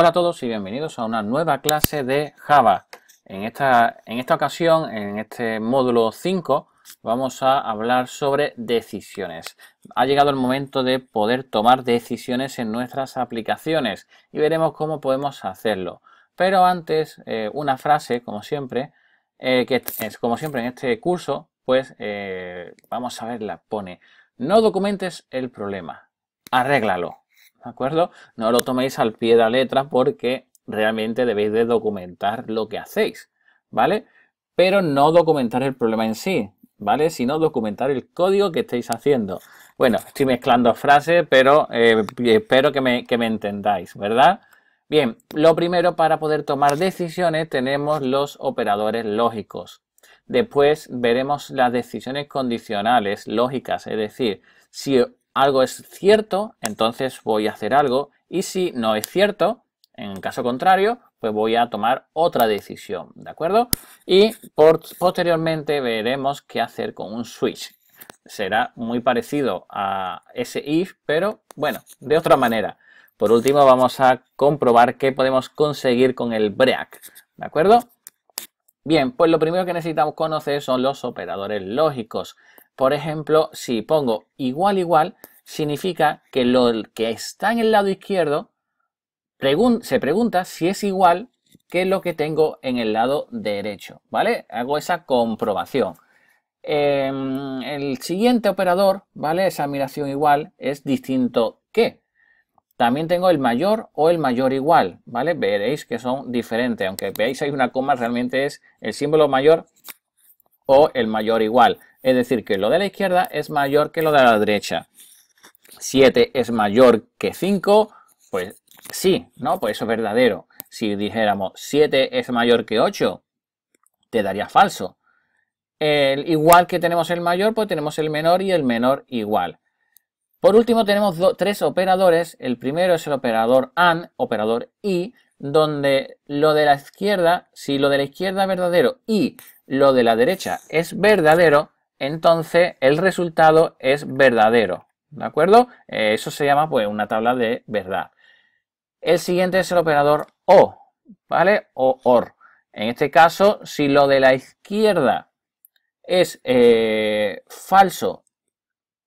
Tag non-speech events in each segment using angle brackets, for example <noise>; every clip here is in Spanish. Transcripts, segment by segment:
Hola a todos y bienvenidos a una nueva clase de Java. En esta, en esta ocasión, en este módulo 5, vamos a hablar sobre decisiones. Ha llegado el momento de poder tomar decisiones en nuestras aplicaciones y veremos cómo podemos hacerlo. Pero antes, eh, una frase, como siempre, eh, que es como siempre en este curso, pues eh, vamos a verla. Pone, no documentes el problema, arréglalo. ¿de acuerdo? No lo toméis al pie de la letra porque realmente debéis de documentar lo que hacéis, ¿vale? Pero no documentar el problema en sí, ¿vale? Sino documentar el código que estáis haciendo. Bueno, estoy mezclando frases, pero eh, espero que me, que me entendáis, ¿verdad? Bien, lo primero para poder tomar decisiones tenemos los operadores lógicos. Después veremos las decisiones condicionales lógicas, es decir, si algo es cierto, entonces voy a hacer algo. Y si no es cierto, en caso contrario, pues voy a tomar otra decisión, ¿de acuerdo? Y por, posteriormente veremos qué hacer con un switch. Será muy parecido a ese if, pero bueno, de otra manera. Por último, vamos a comprobar qué podemos conseguir con el break, ¿de acuerdo? Bien, pues lo primero que necesitamos conocer son los operadores lógicos. Por ejemplo, si pongo igual igual, significa que lo que está en el lado izquierdo se pregunta si es igual que lo que tengo en el lado derecho, ¿vale? Hago esa comprobación. Em, el siguiente operador, ¿vale? Esa admiración igual es distinto que. También tengo el mayor o el mayor igual, ¿vale? Veréis que son diferentes, aunque veáis hay una coma, realmente es el símbolo mayor o el mayor igual. Es decir, que lo de la izquierda es mayor que lo de la derecha. 7 es mayor que 5, pues sí, ¿no? Pues eso es verdadero. Si dijéramos 7 es mayor que 8, te daría falso. El igual que tenemos el mayor, pues tenemos el menor y el menor igual. Por último, tenemos tres operadores. El primero es el operador AND, operador I, donde lo de la izquierda, si lo de la izquierda es verdadero y lo de la derecha es verdadero, entonces el resultado es verdadero. ¿De acuerdo? Eh, eso se llama pues una tabla de verdad. El siguiente es el operador O, ¿vale? O OR. En este caso, si lo de la izquierda es eh, falso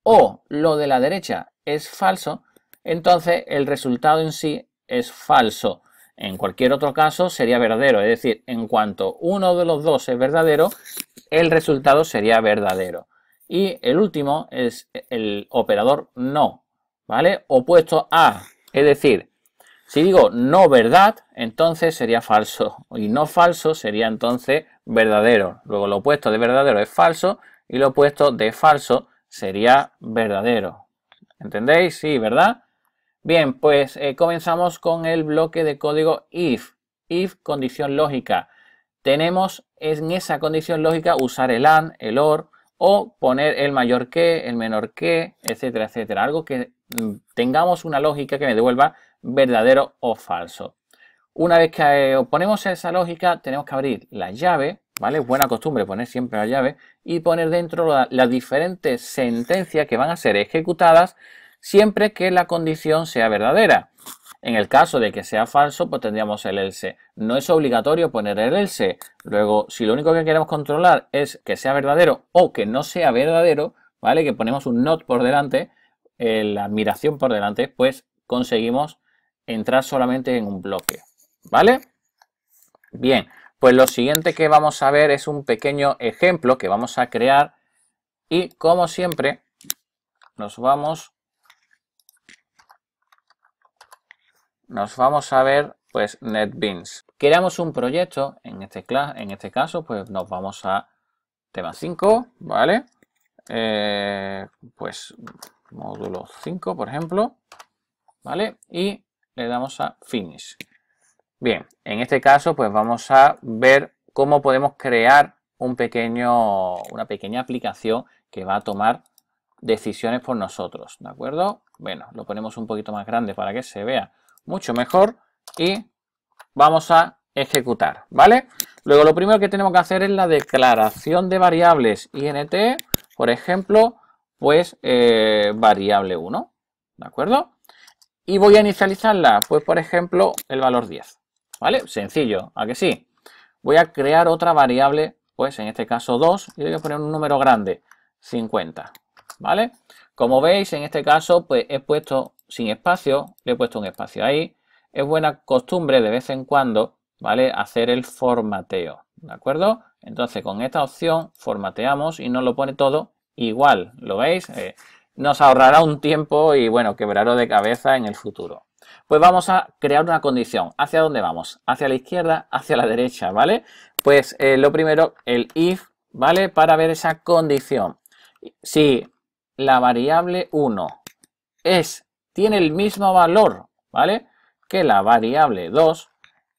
o lo de la derecha es falso, entonces el resultado en sí es falso. En cualquier otro caso sería verdadero, es decir, en cuanto uno de los dos es verdadero, el resultado sería verdadero. Y el último es el operador no, ¿vale? Opuesto a, es decir, si digo no verdad, entonces sería falso. Y no falso sería entonces verdadero. Luego lo opuesto de verdadero es falso y lo opuesto de falso sería verdadero. ¿Entendéis? Sí, ¿verdad? Bien, pues eh, comenzamos con el bloque de código if. If, condición lógica. Tenemos en esa condición lógica usar el AND, el OR, o poner el mayor que, el menor que, etcétera, etcétera. Algo que mm, tengamos una lógica que me devuelva verdadero o falso. Una vez que eh, ponemos esa lógica, tenemos que abrir la llave ¿vale? Buena costumbre poner siempre la llave y poner dentro las diferentes sentencias que van a ser ejecutadas siempre que la condición sea verdadera. En el caso de que sea falso, pues tendríamos el else. No es obligatorio poner el else. Luego, si lo único que queremos controlar es que sea verdadero o que no sea verdadero, ¿vale? Que ponemos un not por delante, eh, la admiración por delante, pues conseguimos entrar solamente en un bloque, ¿vale? Bien, pues lo siguiente que vamos a ver es un pequeño ejemplo que vamos a crear y como siempre nos vamos nos vamos a ver pues NetBeans. Creamos un proyecto, en este, este caso pues nos vamos a tema 5, ¿vale? Eh, pues módulo 5 por ejemplo, ¿vale? Y le damos a Finish. Bien, en este caso pues vamos a ver cómo podemos crear un pequeño, una pequeña aplicación que va a tomar decisiones por nosotros, ¿de acuerdo? Bueno, lo ponemos un poquito más grande para que se vea mucho mejor y vamos a ejecutar, ¿vale? Luego lo primero que tenemos que hacer es la declaración de variables int, por ejemplo, pues eh, variable 1, ¿de acuerdo? Y voy a inicializarla, pues por ejemplo, el valor 10. ¿Vale? Sencillo, ¿a que sí? Voy a crear otra variable, pues en este caso 2, y voy a poner un número grande, 50. ¿Vale? Como veis, en este caso, pues he puesto sin espacio, le he puesto un espacio ahí. Es buena costumbre de vez en cuando, ¿vale? Hacer el formateo, ¿de acuerdo? Entonces, con esta opción formateamos y nos lo pone todo igual, ¿lo veis? Eh, nos ahorrará un tiempo y, bueno, quebrará de cabeza en el futuro. Pues vamos a crear una condición. ¿Hacia dónde vamos? ¿Hacia la izquierda? ¿Hacia la derecha? ¿Vale? Pues eh, lo primero, el if, ¿vale? Para ver esa condición. Si la variable 1 es, tiene el mismo valor, ¿vale? Que la variable 2,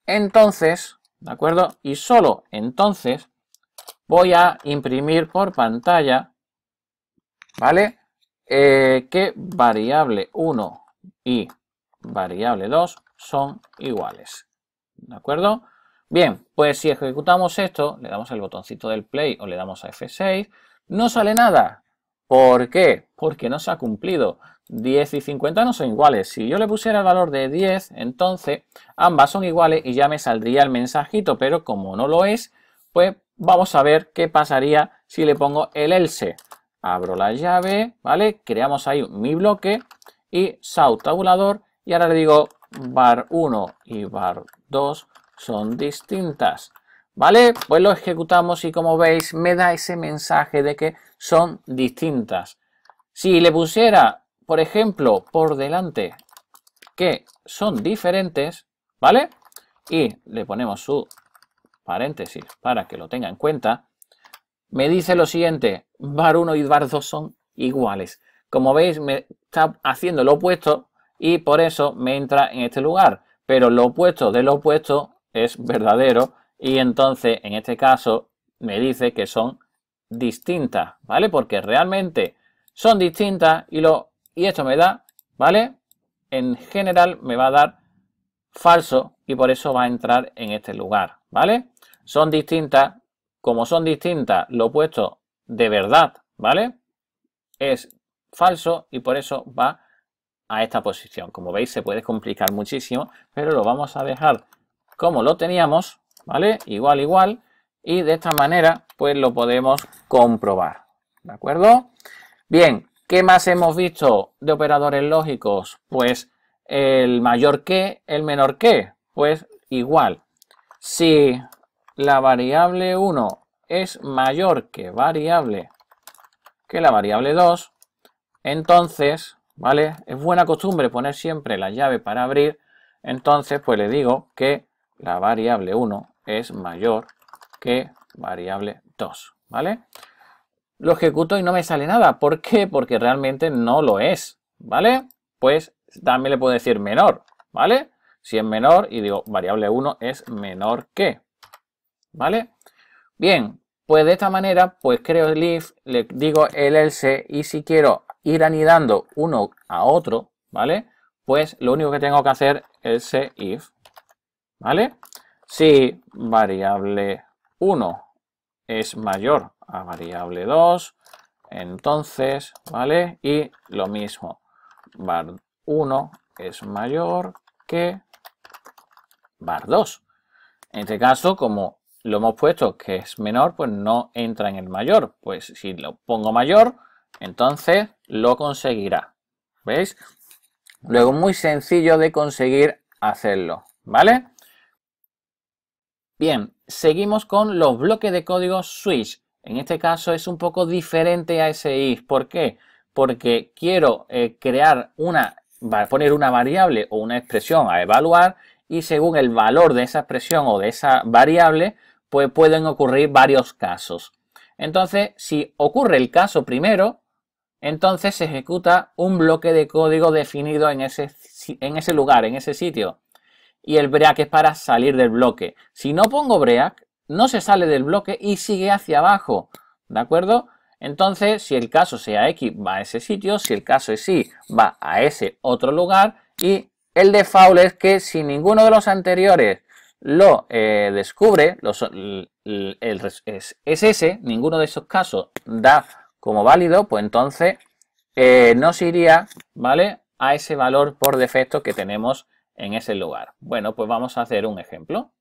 entonces, ¿de acuerdo? Y solo entonces voy a imprimir por pantalla, ¿vale? Eh, que variable 1 y variable 2 son iguales. ¿De acuerdo? Bien, pues si ejecutamos esto, le damos el botoncito del play o le damos a F6, no sale nada. ¿Por qué? Porque no se ha cumplido. 10 y 50 no son iguales. Si yo le pusiera el valor de 10, entonces ambas son iguales y ya me saldría el mensajito, pero como no lo es, pues vamos a ver qué pasaría si le pongo el else. Abro la llave, ¿vale? Creamos ahí mi bloque y sau tabulador y ahora le digo bar 1 y bar 2 son distintas. ¿Vale? Pues lo ejecutamos y como veis me da ese mensaje de que son distintas. Si le pusiera, por ejemplo, por delante que son diferentes, ¿vale? Y le ponemos su paréntesis para que lo tenga en cuenta, me dice lo siguiente, bar 1 y bar 2 son iguales. Como veis, me está haciendo lo opuesto y por eso me entra en este lugar. Pero lo opuesto de lo opuesto es verdadero y entonces en este caso me dice que son distintas, ¿vale? Porque realmente son distintas y, lo, y esto me da, ¿vale? En general me va a dar falso y por eso va a entrar en este lugar, ¿vale? Son distintas, como son distintas, lo opuesto de verdad, ¿vale? Es falso y por eso va esta posición. Como veis se puede complicar muchísimo, pero lo vamos a dejar como lo teníamos, ¿vale? Igual, igual, y de esta manera pues lo podemos comprobar, ¿de acuerdo? Bien, ¿qué más hemos visto de operadores lógicos? Pues el mayor que, el menor que, pues igual. Si la variable 1 es mayor que variable que la variable 2, entonces ¿vale? Es buena costumbre poner siempre la llave para abrir, entonces pues le digo que la variable 1 es mayor que variable 2, ¿vale? Lo ejecuto y no me sale nada. ¿Por qué? Porque realmente no lo es, ¿vale? Pues también le puedo decir menor, ¿vale? Si es menor y digo variable 1 es menor que, ¿vale? Bien, pues de esta manera, pues creo el if, le digo el else y si quiero ir anidando uno a otro, ¿vale? Pues lo único que tengo que hacer es ese if, ¿vale? Si variable 1 es mayor a variable 2, entonces, ¿vale? Y lo mismo, var 1 es mayor que var 2. En este caso, como lo hemos puesto que es menor, pues no entra en el mayor. Pues si lo pongo mayor, entonces lo conseguirá. ¿Veis? Luego muy sencillo de conseguir hacerlo. ¿Vale? Bien, seguimos con los bloques de código switch. En este caso es un poco diferente a if, ¿Por qué? Porque quiero eh, crear una, poner una variable o una expresión a evaluar y según el valor de esa expresión o de esa variable, pues pueden ocurrir varios casos. Entonces, si ocurre el caso primero, entonces se ejecuta un bloque de código definido en ese, en ese lugar, en ese sitio. Y el break es para salir del bloque. Si no pongo break, no se sale del bloque y sigue hacia abajo. ¿De acuerdo? Entonces, si el caso sea X, va a ese sitio. Si el caso es Y, va a ese otro lugar. Y el default es que si ninguno de los anteriores lo eh, descubre, el, es ese, ninguno de esos casos da como válido, pues entonces eh, nos iría, ¿vale? A ese valor por defecto que tenemos en ese lugar. Bueno, pues vamos a hacer un ejemplo.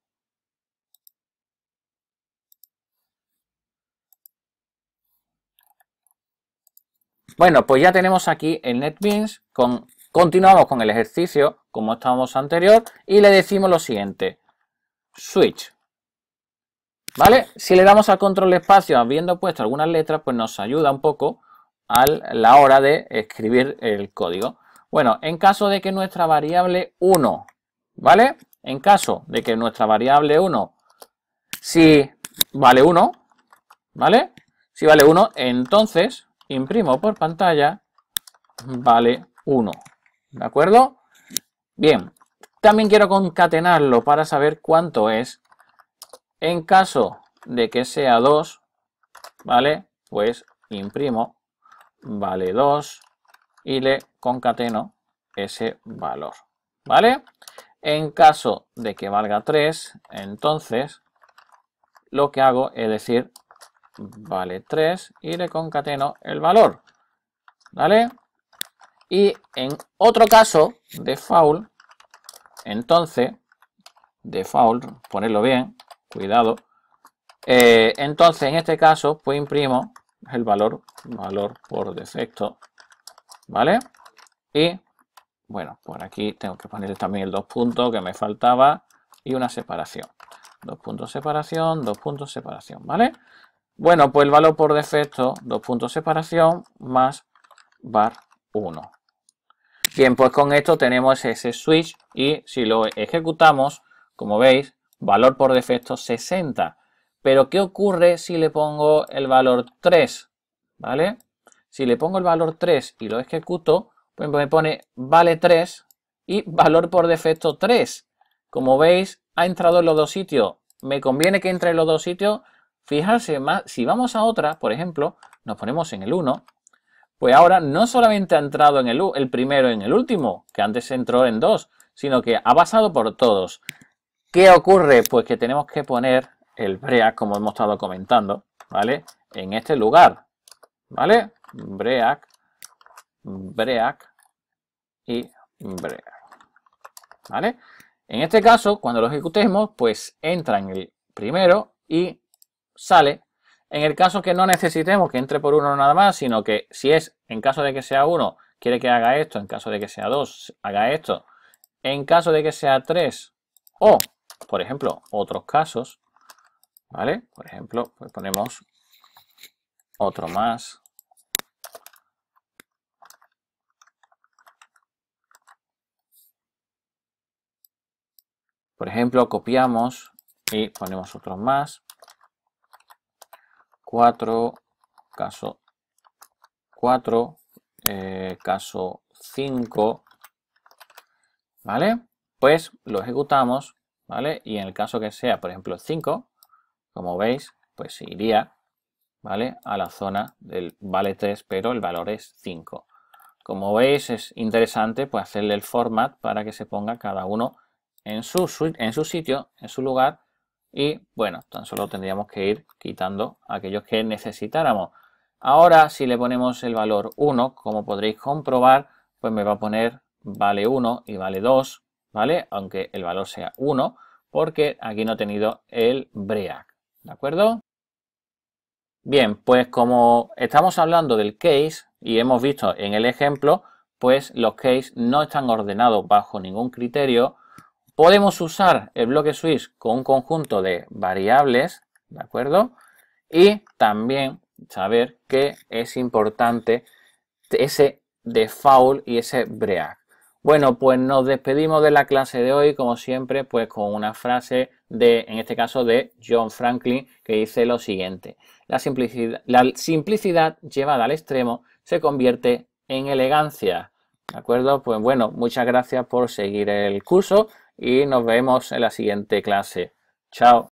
Bueno, pues ya tenemos aquí el NetBeans. continuamos con el ejercicio como estábamos anterior y le decimos lo siguiente. Switch ¿Vale? Si le damos al control espacio habiendo puesto algunas letras, pues nos ayuda un poco a la hora de escribir el código. Bueno, en caso de que nuestra variable 1, ¿vale? En caso de que nuestra variable 1, si vale 1, ¿vale? Si vale 1, entonces imprimo por pantalla, vale 1, ¿de acuerdo? Bien, también quiero concatenarlo para saber cuánto es en caso de que sea 2, ¿vale? Pues imprimo vale 2 y le concateno ese valor, ¿vale? En caso de que valga 3, entonces lo que hago es decir vale 3 y le concateno el valor, ¿vale? Y en otro caso de entonces, default, ponerlo bien, cuidado. Eh, entonces, en este caso, pues imprimo el valor, valor por defecto, ¿vale? Y, bueno, por aquí tengo que poner también el dos puntos que me faltaba y una separación. Dos puntos separación, dos puntos separación, ¿vale? Bueno, pues el valor por defecto, dos puntos separación, más bar 1. Bien, pues con esto tenemos ese switch y si lo ejecutamos, como veis, valor por defecto 60. Pero ¿qué ocurre si le pongo el valor 3? ¿Vale? Si le pongo el valor 3 y lo ejecuto, pues me pone vale 3 y <laughs> valor por defecto 3. Como veis, ha entrado en los dos sitios. Me conviene que entre en los dos sitios. Fijarse, si vamos a otra, por ejemplo, nos ponemos en el 1, pues ahora no solamente ha entrado en el, el primero en el último, que antes entró en dos, sino que ha pasado por todos. ¿Qué ocurre? Pues que tenemos que poner el break como hemos estado comentando, ¿vale? En este lugar, ¿vale? break break y break ¿vale? En este caso, cuando lo ejecutemos, pues entra en el primero y sale. En el caso que no necesitemos que entre por uno nada más, sino que si es, en caso de que sea uno, quiere que haga esto, en caso de que sea dos, haga esto, en caso de que sea tres o por ejemplo, otros casos, ¿vale? Por ejemplo, pues ponemos otro más. Por ejemplo, copiamos y ponemos otro más. Cuatro, caso cuatro, eh, caso 5, ¿vale? Pues lo ejecutamos y en el caso que sea, por ejemplo, 5, como veis, pues iría, ¿vale? A la zona del vale 3, pero el valor es 5. Como veis, es interesante pues, hacerle el format para que se ponga cada uno en su, en su sitio, en su lugar. Y bueno, tan solo tendríamos que ir quitando aquellos que necesitáramos. Ahora, si le ponemos el valor 1, como podréis comprobar, pues me va a poner vale 1 y vale 2, ¿vale? Aunque el valor sea 1, porque aquí no he tenido el break, ¿de acuerdo? Bien, pues como estamos hablando del case y hemos visto en el ejemplo, pues los case no están ordenados bajo ningún criterio, podemos usar el bloque switch con un conjunto de variables, ¿de acuerdo? Y también saber que es importante ese default y ese break. Bueno, pues nos despedimos de la clase de hoy, como siempre, pues con una frase de, en este caso, de John Franklin, que dice lo siguiente. La simplicidad, la simplicidad llevada al extremo se convierte en elegancia. ¿De acuerdo? Pues bueno, muchas gracias por seguir el curso y nos vemos en la siguiente clase. Chao.